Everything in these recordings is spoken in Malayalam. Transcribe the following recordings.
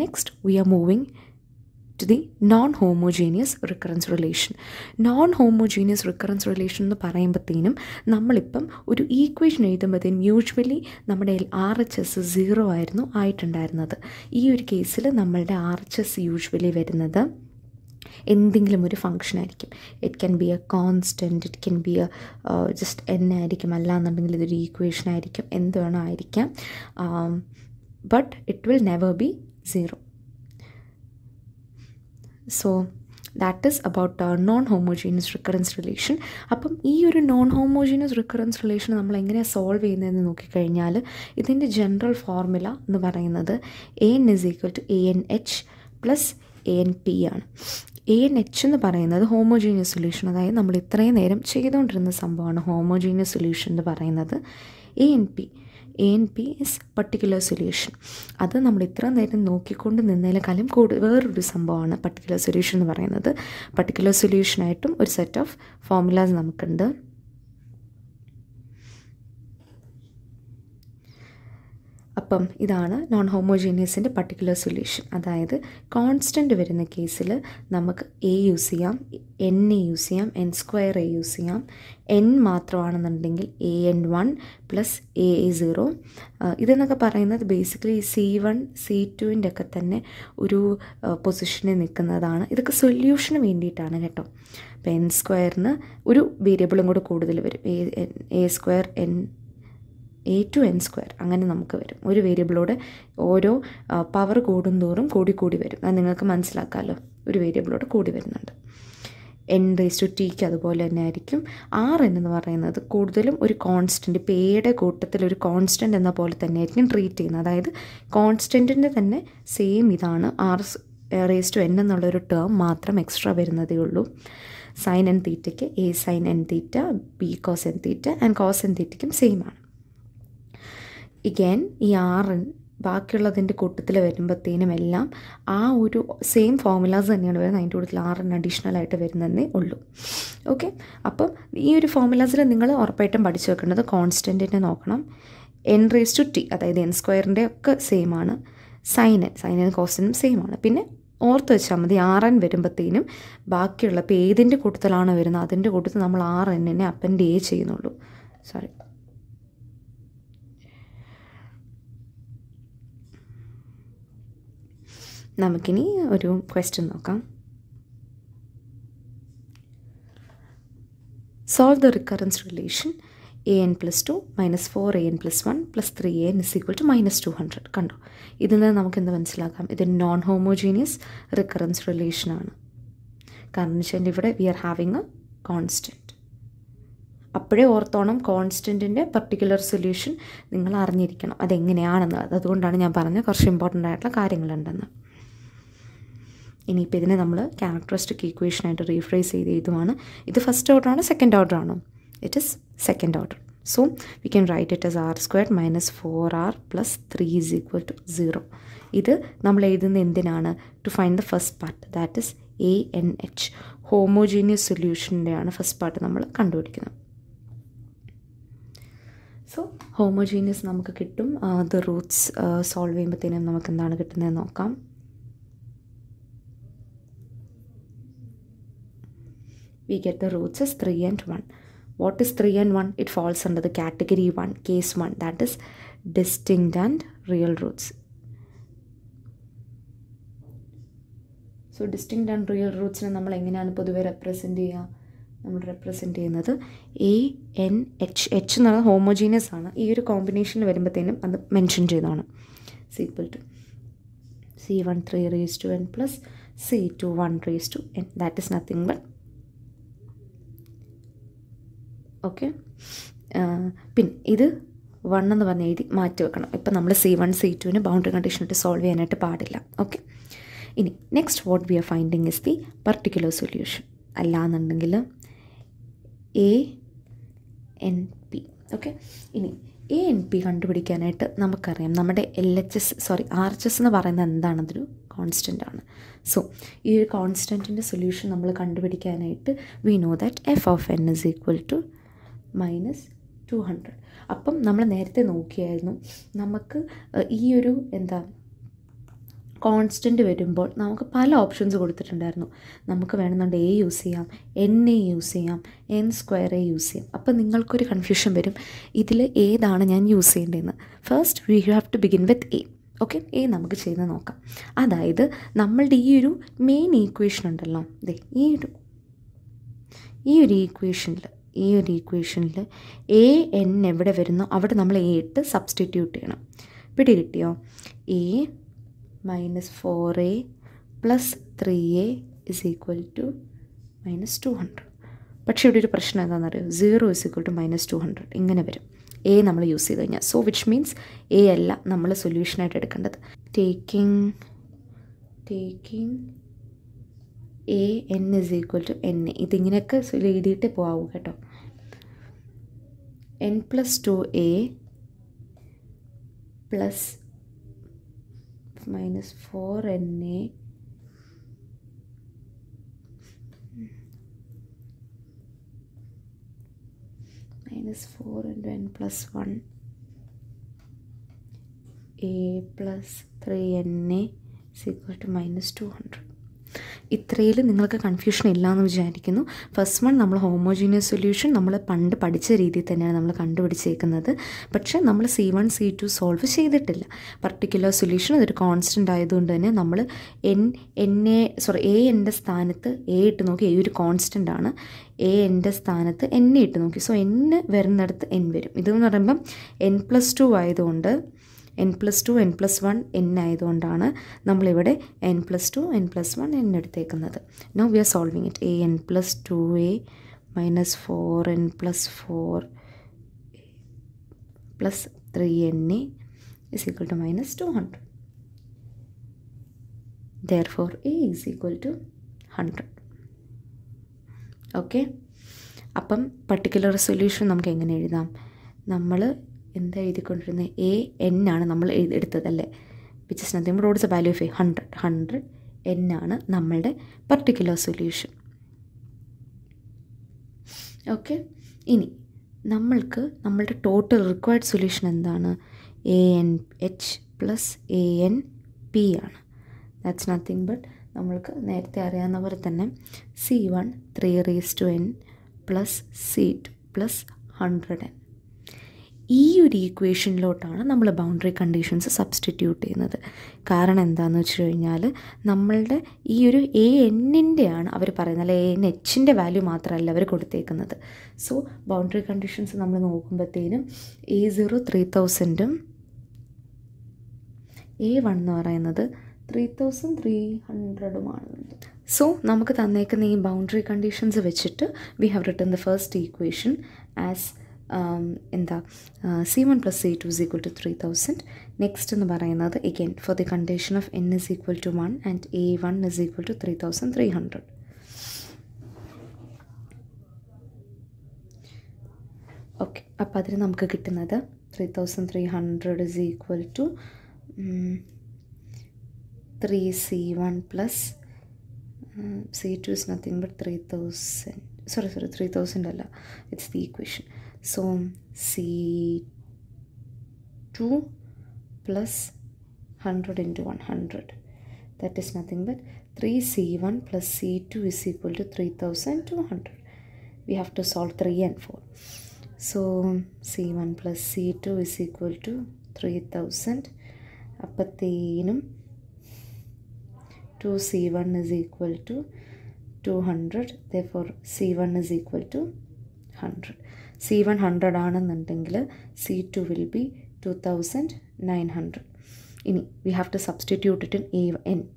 Next we are moving to the non homogeneous recurrence relation non homogeneous recurrence relation എന്ന് പറയുമ്പോഴത്തേനും നമ്മളിപ്പം ഒരു ഈക്വേഷൻ എഴുതുമ്പോഴത്തേനും യൂഷ്വലി നമ്മുടെ ആർ എച്ച് എസ് സീറോ ആയിരുന്നു ആയിട്ടുണ്ടായിരുന്നത് ഈ ഒരു കേസിൽ നമ്മളുടെ ആർ എച്ച് എസ് യൂഷ്വലി വരുന്നത് എന്തെങ്കിലും ഒരു ഫങ്ഷൻ ആയിരിക്കും it can be a constant it can be a just n ആയിരിക്കും അല്ലാന്നുണ്ടെങ്കിൽ ഇതൊരു ഈക്വേഷൻ ആയിരിക്കും എന്ത് വേണോ ആയിരിക്കാം but it will never be 0. So that is about uh, non-homogeneous recurrence relation അപ്പം ഈ ഒരു നോൺ ഹോമോജീനിയസ് റിക്കറൻസ് റിലേഷൻ നമ്മൾ എങ്ങനെ സോൾവ് ചെയ്യുന്നതെന്ന് നോക്കിക്കഴിഞ്ഞാൽ ഇതിൻ്റെ ജനറൽ ഫോർമുല എന്ന് പറയുന്നത് a N is equal to A N H plus A N P ആണ് എ എൻ എച്ച് എന്ന് പറയുന്നത് ഹോമോജീനിയസ് സൊല്യൂഷൻ അതായത് നമ്മൾ ഇത്രയും നേരം ചെയ്തുകൊണ്ടിരുന്ന സംഭവമാണ് ഹോമോജീനിയസ് സൊല്യൂഷൻ എന്ന് പറയുന്നത് a N p a N p is particular solution അത് നമ്മൾ ഇത്ര നേരം നോക്കിക്കൊണ്ട് നിന്നതിനേക്കാളും കൂടുതൽ വേറൊരു സംഭവമാണ് പർട്ടിക്കുലർ സൊല്യൂഷൻ എന്ന് പറയുന്നത് പർട്ടിക്കുലർ സൊല്യൂഷനായിട്ടും ഒരു സെറ്റ് ഓഫ് ഫോർമുലാസ് നമുക്കുണ്ട് അപ്പം ഇതാണ് നോൺ ഹോമോജീനിയസിൻ്റെ പർട്ടിക്കുലർ സൊല്യൂഷൻ അതായത് കോൺസ്റ്റൻ്റ് വരുന്ന കേസിൽ നമുക്ക് എ യൂസ് ചെയ്യാം എൻ എ യൂസ് ചെയ്യാം എൻ സ്ക്വയർ എ യൂസ് ചെയ്യാം എൻ മാത്രമാണെന്നുണ്ടെങ്കിൽ a n one plus a a zero ഇതെന്നൊക്കെ പറയുന്നത് ബേസിക്കലി സി വൺ സി ടുവിൻ്റെ ഒക്കെ തന്നെ ഒരു പൊസിഷനിൽ നിൽക്കുന്നതാണ് ഇതൊക്കെ സൊല്യൂഷന് വേണ്ടിയിട്ടാണ് കേട്ടോ അപ്പോൾ എൻ സ്ക്വയറിന് ഒരു വേരിയബിളും കൂടെ കൂടുതൽ വരും a a square n a two n square അങ്ങനെ നമുക്ക് വരും ഒരു വേരിയബിളോട് ഓരോ പവർ കൂടുന്തോറും കൂടി കൂടി വരും അത് നിങ്ങൾക്ക് മനസ്സിലാക്കാമല്ലോ ഒരു വേരിയബിളോട് കൂടി വരുന്നുണ്ട് എൻ റേസ് ടു ടിക്ക് അതുപോലെ തന്നെ ആയിരിക്കും ആർ എന്ന് പറയുന്നത് കൂടുതലും ഒരു കോൺസ്റ്റൻറ്റ് പേയുടെ കൂട്ടത്തിൽ ഒരു കോൺസ്റ്റൻ്റ് എന്ന പോലെ തന്നെ ആയിരിക്കും ട്രീറ്റ് ചെയ്യുന്നത് അതായത് കോൺസ്റ്റൻറ്റിൻ്റെ തന്നെ സെയിം ഇതാണ് ആർ റേസ് ടു എൻ എന്നുള്ളൊരു ടേം മാത്രം എക്സ്ട്രാ വരുന്നതേ ഉള്ളൂ സൈൻ എൻ തീറ്റയ്ക്ക് a sine n theta b cos n theta and cos n തീറ്റയ്ക്കും സെയിം ആണ് ഇഗേൻ ഈ ആറിൻ ബാക്കിയുള്ളതിൻ്റെ കൂട്ടത്തിൽ വരുമ്പോഴത്തേനും എല്ലാം ആ ഒരു സെയിം ഫോമുലാസ് തന്നെയാണ് വരുന്നത് അതിൻ്റെ കൂടുതൽ ആറിന് അഡീഷണലായിട്ട് വരുന്നതെന്നേ ഉള്ളൂ ഓക്കെ അപ്പം ഈ ഒരു ഫോമുലാസിൽ നിങ്ങൾ ഉറപ്പായിട്ടും പഠിച്ചു വെക്കേണ്ടത് കോൺസ്റ്റൻറ്റിനെ നോക്കണം എൻ റേസ് ടു ടി അതായത് എൻ സ്ക്വയറിൻ്റെ ഒക്കെ സെയിം ആണ് സൈന് സൈനും കോസ്റ്റിനും സെയിം ആണ് പിന്നെ ഓർത്ത് വെച്ചാൽ മതി ആർ എൻ വരുമ്പോഴത്തേനും ബാക്കിയുള്ള ഇപ്പോൾ ഏതിൻ്റെ കൂട്ടത്തിലാണ് വരുന്നത് അതിൻ്റെ കൂട്ടത്തിൽ നമ്മൾ ആർ എന്നിനെ അപ്പൻഡ് ചെയ്യേ ചെയ്യുന്നുള്ളൂ സോറി നമുക്കിനി ഒരു ക്വസ്റ്റ്യൻ നോക്കാം solve the recurrence relation a n plus two minus four a n plus one plus three a N is equal to minus two hundred കണ്ടോ ഇതിൽ നിന്ന് നമുക്ക് എന്ത് മനസ്സിലാക്കാം ഇത് നോൺ ഹോമോജീനിയസ് റിക്കറൻസ് റിലേഷനാണ് കാരണം വെച്ചാൽ ഇവിടെ we are having a constant അപ്പോഴേ ഓർത്തോണം കോൺസ്റ്റൻറ്റിൻ്റെ പർട്ടിക്കുലർ സൊല്യൂഷൻ നിങ്ങൾ അറിഞ്ഞിരിക്കണം അതെങ്ങനെയാണെന്ന് അതുകൊണ്ടാണ് ഞാൻ പറഞ്ഞത് കുറച്ച് ഇമ്പോർട്ടൻ്റ് ആയിട്ടുള്ള കാര്യങ്ങളുണ്ടെന്ന് ഇനിയിപ്പോൾ ഇതിനെ നമ്മൾ ക്യാരക്ടറിസ്റ്റിക് ഈക്വേഷനായിട്ട് റീഫ്രേസ് ചെയ്ത് എഴുതുവാണ് ഇത് ഫസ്റ്റ് ഓർഡർ ആണോ സെക്കൻഡ് ഓർഡർ ആണോ it is second order so we can write it as R squared minus four R plus three is equal to zero ഇത് നമ്മൾ എഴുതുന്ന എന്തിനാണ് to find the first part that is A N H homogeneous സൊല്യൂഷൻ്റെയാണ് ഫസ്റ്റ് പാർട്ട് നമ്മൾ കണ്ടുപിടിക്കുന്നത് സോ ഹോമോജീനിയസ് നമുക്ക് കിട്ടും ദ റൂട്ട്സ് സോൾവ് ചെയ്യുമ്പോഴത്തേനും നമുക്ക് എന്താണ് കിട്ടുന്നത് നോക്കാം we get the roots as three and one what is three and one it falls under the category one case one that is distinct and real roots so distinct and real റൂട്ട്സിനെ നമ്മൾ എങ്ങനെയാണ് പൊതുവെ റെപ്രസെൻറ്റ് ചെയ്യുക നമ്മൾ റെപ്രസെൻറ്റ് ചെയ്യുന്നത് എ എൻ എച്ച് എച്ച് എന്ന് പറയുന്നത് ഹോമോജീനിയസ് ആണ് ഈ ഒരു കോമ്പിനേഷനിൽ വരുമ്പോഴത്തേനും അത് മെൻഷൻ ചെയ്തതാണ് is equal to C one three raise to N plus C two one raise to N that is nothing but okay പിന്നെ ഇത് വൺ എന്ന് പറഞ്ഞ് എഴുതി മാറ്റി വെക്കണം ഇപ്പം നമ്മൾ സി വൺ സി ടുവിന് ബൗണ്ടറി കണ്ടീഷൻ ഇട്ട് സോൾവ് ചെയ്യാനായിട്ട് പാടില്ല ഓക്കെ ഇനി next what we are finding is the particular solution അല്ലാന്നുണ്ടെങ്കിൽ എ എൻ പി ഓക്കെ ഇനി എ എൻ പി കണ്ടുപിടിക്കാനായിട്ട് നമുക്കറിയാം നമ്മുടെ L H S sorry R H S എന്ന് പറയുന്നത് എന്താണ് കോൺസ്റ്റൻ്റ് ആണ് സോ ഈ ഒരു കോൺസ്റ്റൻറ്റിൻ്റെ സൊല്യൂഷൻ നമ്മൾ കണ്ടുപിടിക്കാനായിട്ട് we know that F of N is equal to minus two hundred അപ്പം നമ്മൾ നേരത്തെ നോക്കിയായിരുന്നു നമുക്ക് ഈ ഒരു എന്താ കോൺസ്റ്റൻറ്റ് വരുമ്പോൾ നമുക്ക് പല ഓപ്ഷൻസ് കൊടുത്തിട്ടുണ്ടായിരുന്നു നമുക്ക് വേണമെന്നുണ്ട് എ യൂസ് ചെയ്യാം എൻ എ യൂസ് ചെയ്യാം എൻ സ്ക്വയർ എ യൂസ് ചെയ്യാം അപ്പോൾ നിങ്ങൾക്കൊരു കൺഫ്യൂഷൻ വരും ഇതിൽ ഏതാണ് ഞാൻ യൂസ് ചെയ്യേണ്ടതെന്ന് first we have to begin with A okay A നമുക്ക് ചെയ്ത് നോക്കാം അതായത് നമ്മളുടെ ഈ ഒരു മെയിൻ ഈക്വേഷൻ ഉണ്ടല്ലോ ദേ ഈ ഒരു ഈ ഒരു ഈക്വേഷനിൽ ഈ ഒരു ഈക്വേഷനിൽ എ എൻ എവിടെ വരുന്നോ അവിടെ നമ്മൾ എ ഇട്ട് സബ്സ്റ്റിറ്റ്യൂട്ട് ചെയ്യണം പിടി കിട്ടിയോ A minus four A plus three A is equal to minus two hundred പക്ഷേ ഇവിടെ ഒരു പ്രശ്നം എന്താണെന്ന് അറിയാം zero is equal to minus two hundred ഇങ്ങനെ വരും എ നമ്മൾ യൂസ് ചെയ്ത് കഴിഞ്ഞാൽ സോ വിച്ച് മീൻസ് എ അല്ല നമ്മൾ സൊല്യൂഷനായിട്ട് എടുക്കേണ്ടത് taking taking A N is equal to N A ഇതിങ്ങനെയൊക്കെ എഴുതിയിട്ട് പോകാവൂ കേട്ടോ n plus 2a plus minus 4na minus 4 into n plus 1 a plus 3na is equal to minus 200 ഇത്രയിൽ നിങ്ങൾക്ക് കൺഫ്യൂഷൻ ഇല്ല എന്ന് വിചാരിക്കുന്നു ഫസ്റ്റ് വൺ നമ്മൾ ഹോമോജീനിയസ് സൊല്യൂഷൻ നമ്മൾ പണ്ട് പഠിച്ച രീതിയിൽ തന്നെയാണ് നമ്മൾ കണ്ടുപിടിച്ചേക്കുന്നത് പക്ഷേ നമ്മൾ C one C two solve ചെയ്തിട്ടില്ല പർട്ടിക്കുലർ സൊല്യൂഷൻ അതൊരു കോൺസ്റ്റൻ്റ് ആയതുകൊണ്ട് തന്നെ നമ്മൾ N N A sorry A എൻ്റെ സ്ഥാനത്ത് എ ഇട്ട് നോക്കി എ ഒരു കോൺസ്റ്റൻ്റ് ആണ് എ എൻ്റെ സ്ഥാനത്ത് എന്നെ ഇട്ട് നോക്കി സോ എന്നെ വരുന്നിടത്ത് എൻ വരും ഇതെന്ന് പറയുമ്പം എൻ പ്ലസ് ടു ആയതുകൊണ്ട് n plus two N plus one n ആയതുകൊണ്ടാണ് നമ്മളിവിടെ n plus two N plus one n എടുത്തേക്കുന്നത് now we are solving it a n plus two a minus four n plus four plus three n a is equal to minus two hundred four a is equal to hundred okay അപ്പം പർട്ടിക്കുലർ സൊല്യൂഷൻ നമുക്ക് എങ്ങനെ എഴുതാം നമ്മൾ എന്താ എഴുതിക്കൊണ്ടിരുന്നത് എ എൻ ആണ് നമ്മൾ എടുത്തതല്ലേ which is nothing roads A value of A hundred hundred N ആണ് നമ്മളുടെ പർട്ടിക്കുലർ സൊല്യൂഷൻ ഓക്കെ ഇനി നമ്മൾക്ക് നമ്മളുടെ ടോട്ടൽ റിക്വയർഡ് സൊല്യൂഷൻ എന്താണ് A N H plus A N P ആണ് ദാറ്റ്സ് നത്തിങ് ബട്ട് നമ്മൾക്ക് നേരത്തെ അറിയാവുന്ന പോലെ തന്നെ C one three raise to N plus C two plus hundred N ഈ ഒരു ഈക്വേഷനിലോട്ടാണ് നമ്മൾ ബൗണ്ടറി കണ്ടീഷൻസ് സബ്സ്റ്റിറ്റ്യൂട്ട് ചെയ്യുന്നത് കാരണം എന്താണെന്ന് വെച്ച് കഴിഞ്ഞാൽ നമ്മളുടെ ഈ ഒരു എ എന്നിൻ്റെയാണ് അവർ പറയുന്നത് അല്ലെ എൻ എച്ചിൻ്റെ വാല്യൂ മാത്രമല്ല അവർ കൊടുത്തേക്കുന്നത് സോ ബൗണ്ടറി കണ്ടീഷൻസ് നമ്മൾ നോക്കുമ്പോഴത്തേനും എ സീറോ ത്രീ തൗസൻഡും എ വൺ എന്ന് പറയുന്നത് ത്രീ തൗസൻഡ് ത്രീ ഹൺഡ്രഡുമാണ് സോ നമുക്ക് തന്നേക്കുന്ന ഈ ബൗണ്ടറി കണ്ടീഷൻസ് വെച്ചിട്ട് we have written the first equation as Um, എന്താ C one plus C two is equal to three thousand next എന്ന് പറയുന്നത് again for the condition of N is equal to one and A one is equal to three thousand three hundred okay അപ്പോൾ അതിന് നമുക്ക് കിട്ടുന്നത് three thousand three hundred is equal to three C one plus C two is nothing but three thousand sorry sorry three thousand അല്ല it's the equation So C2 plus 100 into 100 that is nothing but 3C1 plus C2 is equal to 3200. We have to solve 3 and 4. So C1 plus C2 is equal to 3000. Apathinum 2C1 is equal to 200. Therefore C1 is equal to 100. C1 one hundred. 100 C2 will be 2900. Inni, we have to substitute it in AN.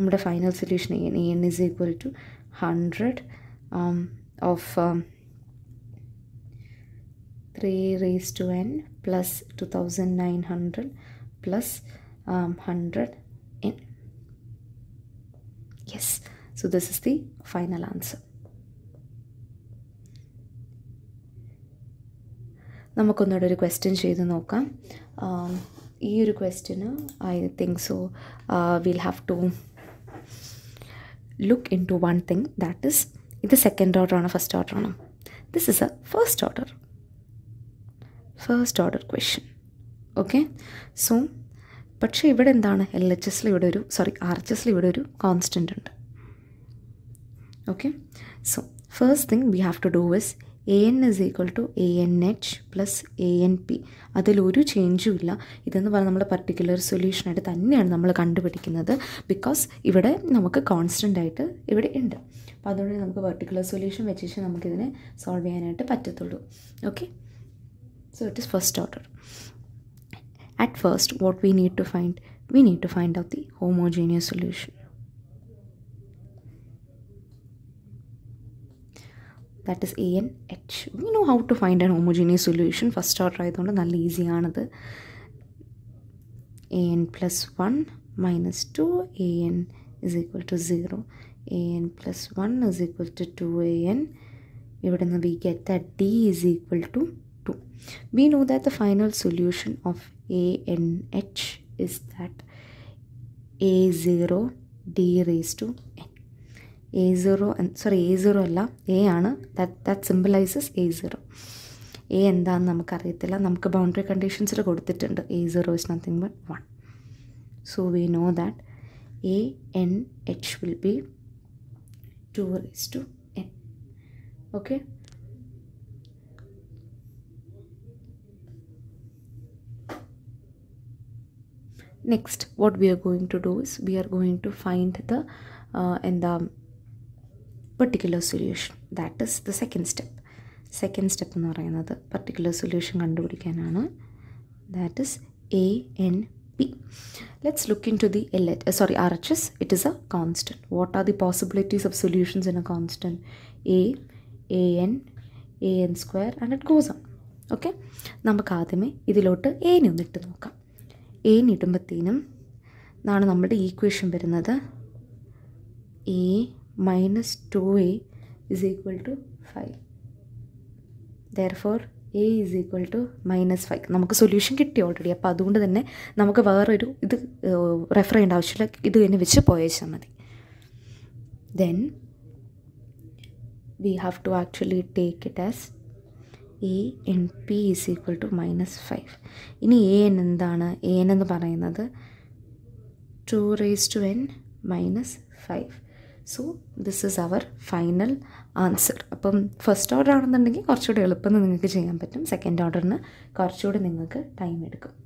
Our final solution AN, is equal to 100 um, of um, 3 raised to N plus 2900 100 um, N. Yes, so this is the final answer. നമുക്കൊന്നുകൂടെ ഒരു ക്വസ്റ്റ്യൻ ചെയ്ത് നോക്കാം ഈ ഒരു ക്വസ്റ്റ്യന് I think so will have to look into one thing that is ഇത് സെക്കൻഡ് ഓർഡർ ആണോ ഫസ്റ്റ് ഓർഡർ ആണോ this is a first order first order question okay so പക്ഷേ ഇവിടെ എന്താണ് എൽ എച്ച് എസിൽ ഇവിടെ ഒരു സോറി ആർ എച്ച് എസിൽ ഇവിടെ ഒരു കോൺസ്റ്റൻ്റ് ഉണ്ട് okay so first thing we have to do is A N is equal to A N H plus A N P അതിലൊരു ചേഞ്ചും ഇല്ല ഇതെന്ന് പറഞ്ഞാൽ നമ്മുടെ പർട്ടിക്കുലർ സൊല്യൂഷനായിട്ട് തന്നെയാണ് നമ്മൾ കണ്ടുപിടിക്കുന്നത് ബിക്കോസ് ഇവിടെ നമുക്ക് കോൺസ്റ്റൻ്റ് ആയിട്ട് ഇവിടെ ഉണ്ട് അപ്പോൾ അതുകൊണ്ട് നമുക്ക് പർട്ടിക്കുലർ സൊല്യൂഷൻ വെച്ചിട്ട് നമുക്കിതിനെ സോൾവ് ചെയ്യാനായിട്ട് പറ്റത്തുള്ളൂ okay so it is first order at first what we need to find we need to find out the homogeneous solution that is h. We know how to find an homogeneous solution. First order is easy. AN plus 1 minus 2 AN is equal to 0. AN plus 1 is equal to 2 AN. We Even we get that D is equal to 2. We know that the final solution of h is that A0 D raised to A zero sorry A zero അല്ല എ ആണ് that that simplifies A zero A എന്താണെന്ന് നമുക്കറിയത്തില്ല നമുക്ക് ബൗണ്ടറി കണ്ടീഷൻസിൽ കൊടുത്തിട്ടുണ്ട് A zero is nothing but one so we know that A N H will be two raise to N okay next what we are going to do is we are going to find the എന്താ particular solution that is the second step second step എന്ന് പറയുന്നത് പെർട്ടിക്കുലർ സൊല്യൂഷൻ കണ്ടുപിടിക്കാനാണ് that is A N P let's look into the L H sorry R H S it is a constant what are the possibilities of solutions in a constant A A N A N square and it goes ആണ് ഓക്കെ നമുക്ക് ആദ്യമേ ഇതിലോട്ട് എനെ ഒന്ന് ഇട്ട് നോക്കാം എൻ ഇടുമ്പത്തേനും എന്നാണ് നമ്മുടെ ഈക്വേഷൻ വരുന്നത് A minus 2a is equal to 5. Therefore, A is equal to minus five നമുക്ക് സൊല്യൂഷൻ കിട്ടി ഓൾറെഡി അപ്പോൾ അതുകൊണ്ട് തന്നെ നമുക്ക് വേറൊരു ഇത് റെഫർ ചെയ്യേണ്ട ആവശ്യമില്ല ഇത് തന്നെ വെച്ച് പോയേച്ചാൽ മതി then we have to actually take it as A N P is equal to minus five ഇനി എ എൻ എന്താണ് എ എൻ എന്ന് പറയുന്നത് two raise to N minus five so this is our final answer അപ്പം ഫസ്റ്റ് ഓർഡർ ആണെന്നുണ്ടെങ്കിൽ കുറച്ചുകൂടി എളുപ്പം നിങ്ങൾക്ക് ചെയ്യാൻ പറ്റും സെക്കൻഡ് ഓർഡറിന് കുറച്ചുകൂടി നിങ്ങൾക്ക് ടൈം എടുക്കും